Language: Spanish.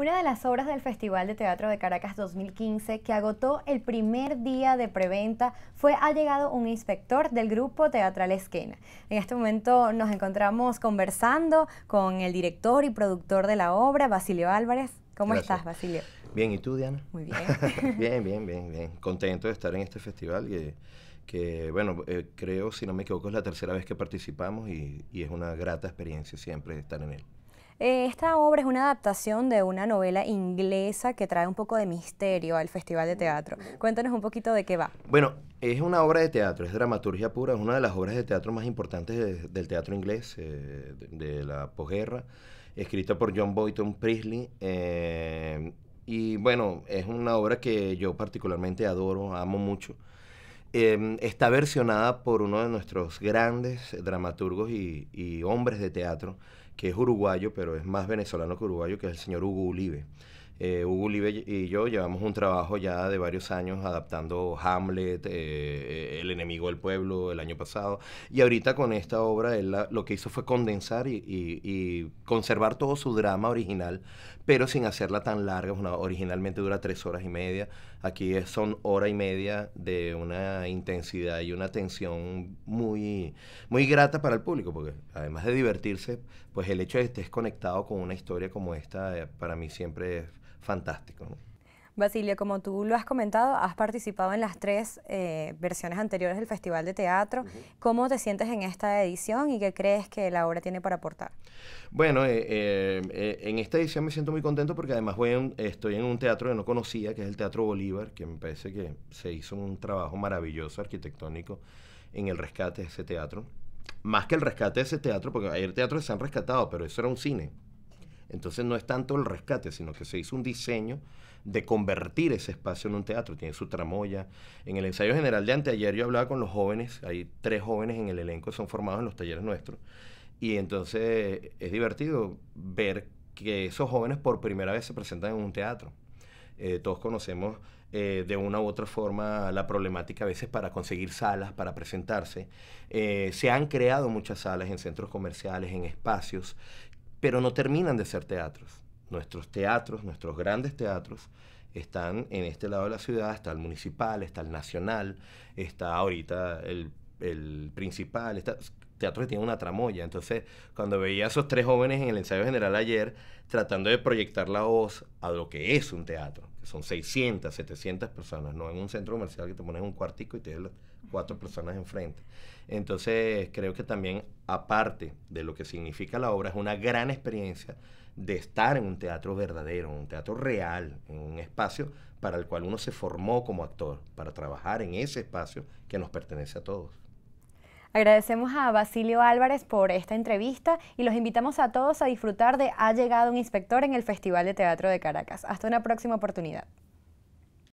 Una de las obras del Festival de Teatro de Caracas 2015 que agotó el primer día de preventa fue Ha llegado un inspector del grupo teatral Esquena. En este momento nos encontramos conversando con el director y productor de la obra, Basilio Álvarez. ¿Cómo estás, Basilio? Bien, ¿y tú, Diana? Muy bien. bien, bien, bien, bien. Contento de estar en este festival que, que bueno, eh, creo, si no me equivoco, es la tercera vez que participamos y, y es una grata experiencia siempre estar en él. Eh, esta obra es una adaptación de una novela inglesa que trae un poco de misterio al Festival de Teatro. Cuéntanos un poquito de qué va. Bueno, es una obra de teatro, es dramaturgia pura, es una de las obras de teatro más importantes del teatro inglés, eh, de, la posguerra, escrita por John Boyton Priestley. Eh, y bueno, es una obra que yo particularmente adoro, amo mucho. Em, está versionada por uno de nuestros grandes dramaturgos y, y, hombres de teatro, que es uruguayo, pero es más venezolano que uruguayo, que es el señor Hugo Ulibe. Eh, Hugo Uribe y yo llevamos un trabajo ya de varios años adaptando Hamlet, eh, eh, El enemigo del pueblo, el año pasado. Y ahorita con esta obra él lo que hizo fue condensar y, conservar todo su drama original, pero sin hacerla tan larga. Una, originalmente dura tres horas y media. Aquí son hora y media de una intensidad y una tensión muy, muy grata para el público, porque además de divertirse, pues el hecho de que estés conectado con una historia como esta, eh, para mí siempre es fantástico. Basilio, como tú lo has comentado, has participado en las tres eh, versiones anteriores del Festival de Teatro. ¿Cómo te sientes en esta edición y qué crees que la obra tiene para aportar? Bueno, eh, eh, en esta edición me siento muy contento porque además voy estoy en un teatro que no conocía, que es el Teatro Bolívar, que me parece que se hizo un trabajo maravilloso arquitectónico en el rescate de ese teatro. Más que el rescate de ese teatro, porque hay teatros que se han rescatado, pero eso era un cine. Entonces no es tanto el rescate, sino que se hizo un diseño de convertir ese espacio en un teatro. Tiene su tramoya. En el ensayo general de anteayer yo hablaba con los jóvenes, hay tres jóvenes en el elenco, que son formados en los talleres nuestros. Y entonces es divertido ver que esos jóvenes por primera vez se presentan en un teatro. Eh, todos conocemos eh, de una u otra forma la problemática a veces para conseguir salas, para presentarse. Eh, se han creado muchas salas en centros comerciales, en espacios, pero no terminan de ser teatros. Nuestros teatros, nuestros grandes teatros, están en este lado de la ciudad, está el municipal, está el nacional, está ahorita el, principal, está, teatro que tiene una tramoya. Entonces, cuando veía a esos tres jóvenes en el ensayo general ayer, tratando de proyectar la voz a lo que es un teatro, que son 600, 700 personas, no en un centro comercial que te pones un cuartico y tienes cuatro personas enfrente. Entonces, creo que también, aparte de lo que significa la obra, es una gran experiencia de estar en un teatro verdadero, en un teatro real, en un espacio para el cual uno se formó como actor, para trabajar en ese espacio que nos pertenece a todos. Agradecemos a Basilio Álvarez por esta entrevista y los invitamos a todos a disfrutar de Ha llegado un inspector en el Festival de Teatro de Caracas. Hasta una próxima oportunidad.